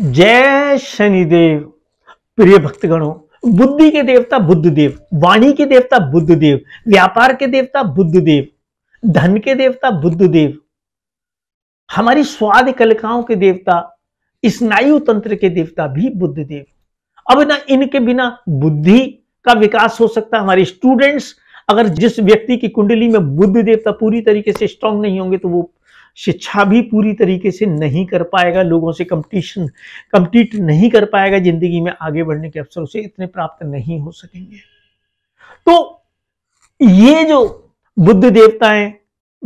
जय शनिदेव प्रिय भक्तगणों बुद्धि के देवता बुद्ध देव वाणी के देवता बुद्ध देव व्यापार के देवता बुद्ध देव धन के देवता बुद्ध देव हमारी स्वाद कलिकाओं के देवता स्नायु तंत्र के देवता भी बुद्ध देव अब ना इनके बिना बुद्धि का विकास हो सकता हमारे स्टूडेंट्स अगर जिस व्यक्ति की कुंडली में बुद्ध देवता पूरी तरीके से स्ट्रांग नहीं होंगे तो वो शिक्षा भी पूरी तरीके से नहीं कर पाएगा लोगों से कंपटीशन कंपटीट नहीं कर पाएगा जिंदगी में आगे बढ़ने के अवसर उसे इतने प्राप्त नहीं हो सकेंगे तो ये जो बुद्ध देवताएं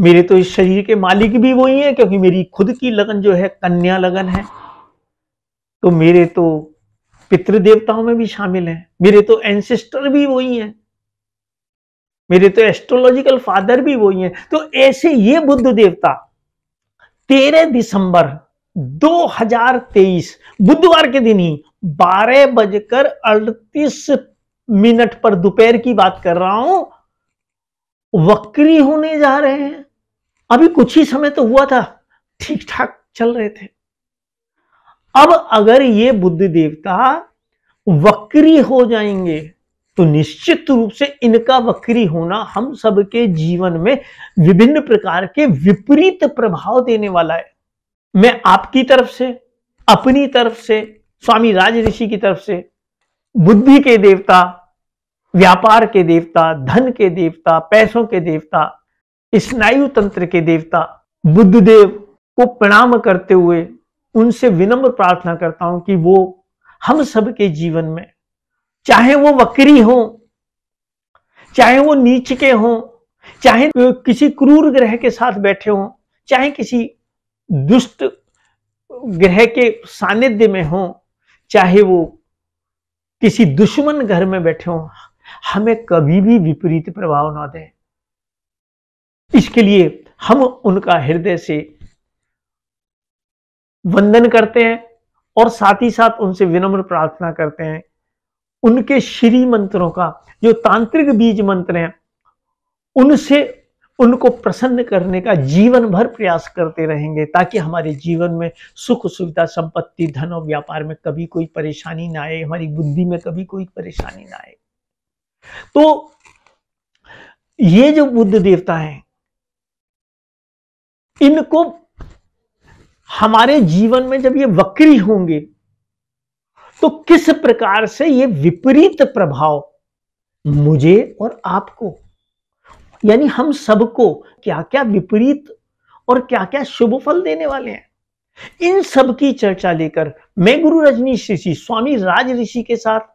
मेरे तो इस शरीर के मालिक भी वही हैं क्योंकि मेरी खुद की लगन जो है कन्या लगन है तो मेरे तो पितृ देवताओं में भी शामिल हैं मेरे तो एंसेस्टर भी वही हैं मेरे तो एस्ट्रोलॉजिकल फादर भी वही हैं तो ऐसे ये बुद्ध देवता तेरह दिसंबर 2023 बुधवार के दिन ही बारह बजकर अड़तीस मिनट पर दोपहर की बात कर रहा हूं वक्री होने जा रहे हैं अभी कुछ ही समय तो हुआ था ठीक ठाक चल रहे थे अब अगर ये बुद्ध देवता वक्री हो जाएंगे तो निश्चित रूप से इनका वक्री होना हम सबके जीवन में विभिन्न प्रकार के विपरीत प्रभाव देने वाला है मैं आपकी तरफ से अपनी तरफ से स्वामी राज ऋषि की तरफ से बुद्धि के देवता व्यापार के देवता धन के देवता पैसों के देवता स्नायु तंत्र के देवता बुद्ध देव को प्रणाम करते हुए उनसे विनम्र प्रार्थना करता हूं कि वो हम सबके जीवन में चाहे वो वक्री हो चाहे वो नीच के हों चाहे किसी क्रूर ग्रह के साथ बैठे हों चाहे किसी दुष्ट ग्रह के सानिध्य में हों चाहे वो किसी दुश्मन घर में बैठे हों हमें कभी भी विपरीत प्रभाव ना दें इसके लिए हम उनका हृदय से वंदन करते हैं और साथ ही साथ उनसे विनम्र प्रार्थना करते हैं उनके श्री मंत्रों का जो तांत्रिक बीज मंत्र हैं उनसे उनको प्रसन्न करने का जीवन भर प्रयास करते रहेंगे ताकि हमारे जीवन में सुख सुविधा संपत्ति धन और व्यापार में कभी कोई परेशानी ना आए हमारी बुद्धि में कभी कोई परेशानी ना आए तो ये जो बुद्ध देवता हैं इनको हमारे जीवन में जब ये वक्री होंगे तो किस प्रकार से ये विपरीत प्रभाव मुझे और आपको यानी हम सबको क्या क्या विपरीत और क्या क्या शुभ फल देने वाले हैं इन सब की चर्चा लेकर मैं गुरु रजनीश ऋषि स्वामी राज ऋषि के साथ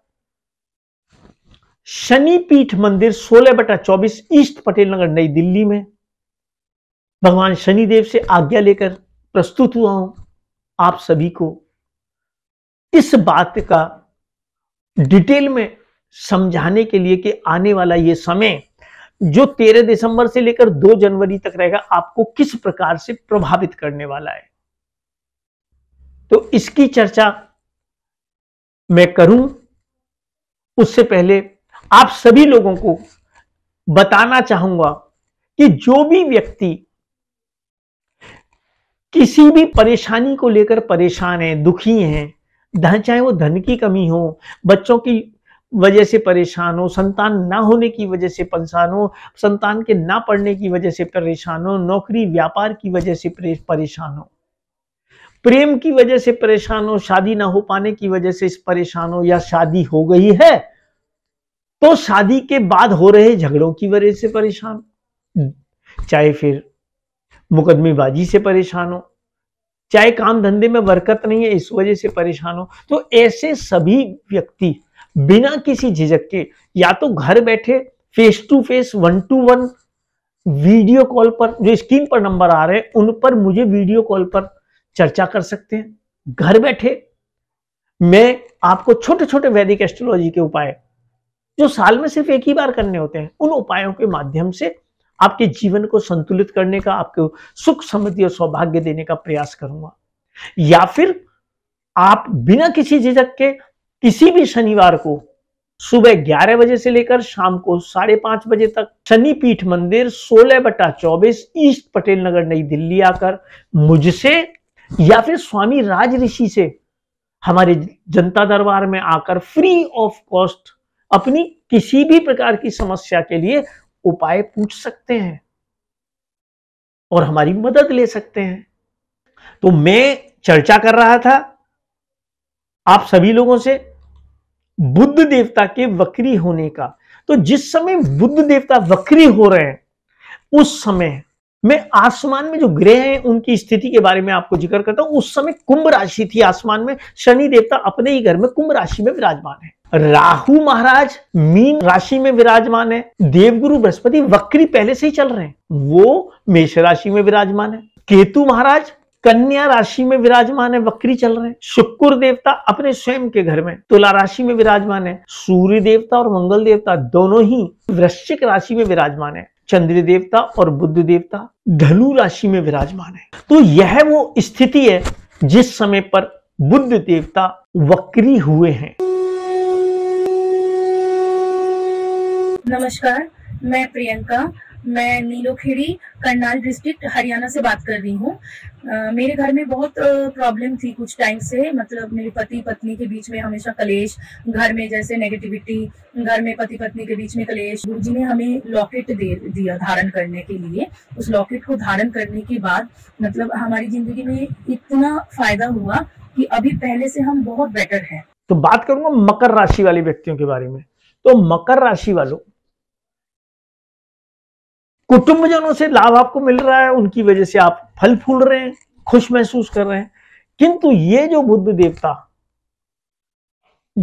शनि पीठ मंदिर सोलह बटा चौबीस ईस्ट पटेल नगर नई दिल्ली में भगवान शनिदेव से आज्ञा लेकर प्रस्तुत हुआ हूं आप सभी को इस बात का डिटेल में समझाने के लिए कि आने वाला ये समय जो 13 दिसंबर से लेकर 2 जनवरी तक रहेगा आपको किस प्रकार से प्रभावित करने वाला है तो इसकी चर्चा मैं करूं उससे पहले आप सभी लोगों को बताना चाहूंगा कि जो भी व्यक्ति किसी भी परेशानी को लेकर परेशान है दुखी हैं धन चाहे वो धन की कमी हो बच्चों की वजह से परेशान हो संतान ना होने की वजह से परेशान हो संतान के ना पढ़ने की वजह से परेशान हो नौकरी व्यापार की वजह से परेशान हो प्रेम की वजह से परेशान हो शादी ना हो पाने की वजह से परेशान हो या शादी हो गई है तो शादी के बाद हो रहे झगड़ों की वजह से परेशान चाहे फिर मुकदमेबाजी से परेशान हो चाहे काम धंधे में बरकत नहीं है इस वजह से परेशान हो तो ऐसे सभी व्यक्ति बिना किसी झिझक के या तो घर बैठे face to face one to one video call पर जो स्क्रीन पर नंबर आ रहे हैं उन पर मुझे वीडियो कॉल पर चर्चा कर सकते हैं घर बैठे मैं आपको छोटे छोटे वैदिक एस्ट्रोलॉजी के उपाय जो साल में सिर्फ एक ही बार करने होते हैं उन उपायों के माध्यम से आपके जीवन को संतुलित करने का आपको सुख समृद्धि और सौभाग्य देने का प्रयास करूंगा या फिर आप बिना किसी झिझक के किसी भी शनिवार को सुबह ग्यारह बजे से लेकर शाम को साढ़े पांच बजे तक शनि पीठ मंदिर सोलह बटा चौबीस ईस्ट पटेल नगर नई दिल्ली आकर मुझसे या फिर स्वामी राज ऋषि से हमारे जनता दरबार में आकर फ्री ऑफ कॉस्ट अपनी किसी भी प्रकार की समस्या के लिए उपाय पूछ सकते हैं और हमारी मदद ले सकते हैं तो मैं चर्चा कर रहा था आप सभी लोगों से बुद्ध देवता के वक्री होने का तो जिस समय बुद्ध देवता वक्री हो रहे हैं उस समय मैं आसमान में जो ग्रह हैं उनकी स्थिति के बारे में आपको जिक्र करता हूं उस समय कुंभ राशि थी आसमान में शनि देवता अपने ही घर में कुंभ राशि में विराजमान है राहु महाराज मीन राशि में विराजमान है देवगुरु बृहस्पति वक्री पहले से ही चल रहे हैं वो मेष राशि में विराजमान है केतु महाराज कन्या राशि में विराजमान है वक्री चल रहे हैं शुक्र देवता अपने स्वयं के घर में तुला राशि में विराजमान है सूर्य देवता और मंगल देवता दोनों ही वृश्चिक राशि में विराजमान है चंद्र देवता और बुद्ध देवता धनु राशि में विराजमान है तो यह वो स्थिति है जिस समय पर बुद्ध देवता वक्री हुए हैं नमस्कार मैं प्रियंका मैं नीलो करनाल डिस्ट्रिक्ट हरियाणा से बात कर रही हूँ मेरे घर में बहुत प्रॉब्लम थी कुछ टाइम से मतलब मेरे पति पत्नी के बीच में हमेशा कलेश घर में जैसे नेगेटिविटी घर में पति पत्नी के बीच में कलेश गुरु जी ने हमें लॉकेट दे दिया धारण करने के लिए उस लॉकेट को धारण करने के बाद मतलब हमारी जिंदगी में इतना फायदा हुआ कि अभी पहले से हम बहुत बेटर हैं तो बात करूंगा मकर राशि वाले व्यक्तियों के बारे में तो मकर राशि वालों कुटुंबजनों से लाभ आपको मिल रहा है उनकी वजह से आप फल फूल रहे हैं खुश महसूस कर रहे हैं किंतु ये जो बुद्ध देवता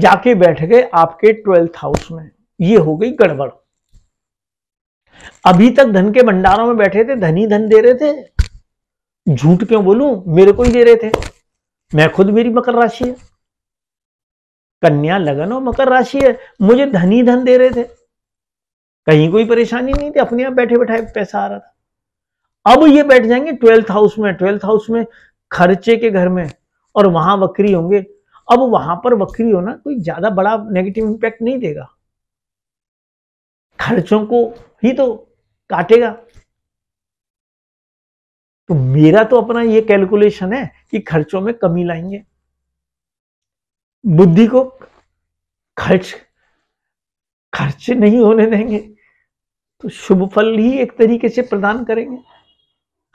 जाके बैठ गए आपके ट्वेल्थ हाउस में ये हो गई गड़बड़ अभी तक धन के भंडारों में बैठे थे धनी धन दे रहे थे झूठ क्यों बोलू मेरे को ही दे रहे थे मैं खुद मेरी मकर राशि है कन्या लगन और मकर राशि है मुझे धनी धन दे रहे थे कहीं कोई परेशानी नहीं थी अपने आप बैठे बैठे पैसा आ रहा था अब ये बैठ जाएंगे ट्वेल्थ हाउस में ट्वेल्थ हाउस में खर्चे के घर में और वहां वक्री होंगे अब वहां पर वक्री होना कोई ज्यादा बड़ा नेगेटिव इंपैक्ट नहीं देगा खर्चों को ही तो काटेगा तो मेरा तो अपना ये कैलकुलेशन है कि खर्चों में कमी लाएंगे बुद्धि को खर्च खर्च नहीं होने देंगे तो शुभ फल ही एक तरीके से प्रदान करेंगे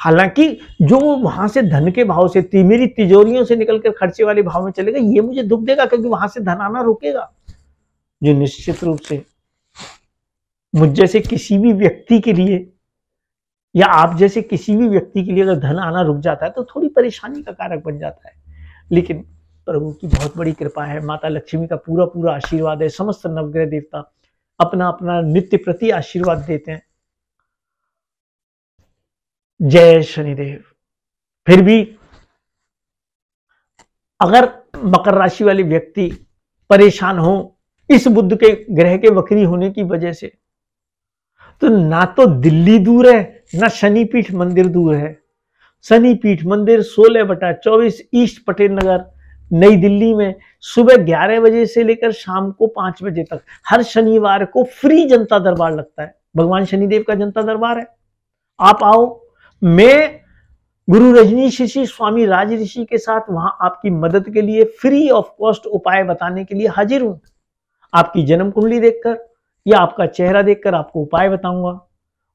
हालांकि जो वहां से धन के भाव से ती, मेरी तिजोरियों से निकलकर खर्चे वाले भाव में चलेगा ये मुझे दुख देगा क्योंकि वहां से धन आना रुकेगा जो निश्चित रूप से मुझ जैसे किसी भी व्यक्ति के लिए या आप जैसे किसी भी व्यक्ति के लिए अगर धन आना रुक जाता है तो थोड़ी परेशानी का कारक बन जाता है लेकिन प्रभु की बहुत बड़ी कृपा है माता लक्ष्मी का पूरा पूरा आशीर्वाद है समस्त नवग्रह देवता अपना अपना नित्य प्रति आशीर्वाद देते हैं जय शनिदेव फिर भी अगर मकर राशि वाले व्यक्ति परेशान हो इस बुद्ध के ग्रह के वक्री होने की वजह से तो ना तो दिल्ली दूर है ना शनिपीठ मंदिर दूर है शनिपीठ मंदिर सोलह बटा चौबीस ईस्ट पटेल नगर नई दिल्ली में सुबह 11 बजे से लेकर शाम को 5 बजे तक हर शनिवार को फ्री जनता दरबार लगता है भगवान शनिदेव का जनता दरबार है आप आओ मैं गुरु रजनीश ऋषि स्वामी राज ऋषि के साथ वहां आपकी मदद के लिए फ्री ऑफ कॉस्ट उपाय बताने के लिए हाजिर हूं आपकी जन्म कुंडली देखकर या आपका चेहरा देखकर आपको उपाय बताऊंगा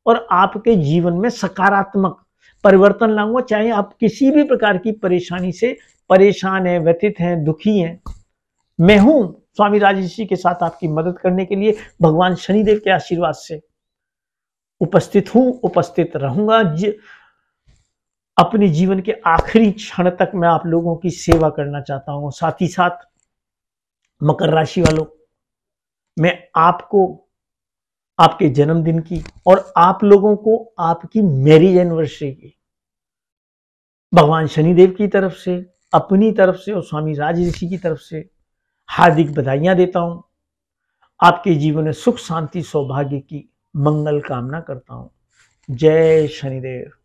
और आपके जीवन में सकारात्मक परिवर्तन लाऊंगा चाहे आप किसी भी प्रकार की परेशानी से परेशान हैं व्यथित हैं दुखी हैं मैं हूं स्वामी राजेश के साथ आपकी मदद करने के लिए भगवान शनिदेव के आशीर्वाद से उपस्थित हूं उपस्थित रहूंगा अपने जीवन के आखिरी क्षण तक मैं आप लोगों की सेवा करना चाहता हूं साथ ही साथ मकर राशि वालों मैं आपको आपके जन्मदिन की और आप लोगों को आपकी मैरिज एनिवर्सरी की भगवान शनिदेव की तरफ से अपनी तरफ से और स्वामी राज ऋषि की तरफ से हार्दिक बधाइयाँ देता हूँ आपके जीवन में सुख शांति सौभाग्य की मंगल कामना करता हूँ जय शनिदेव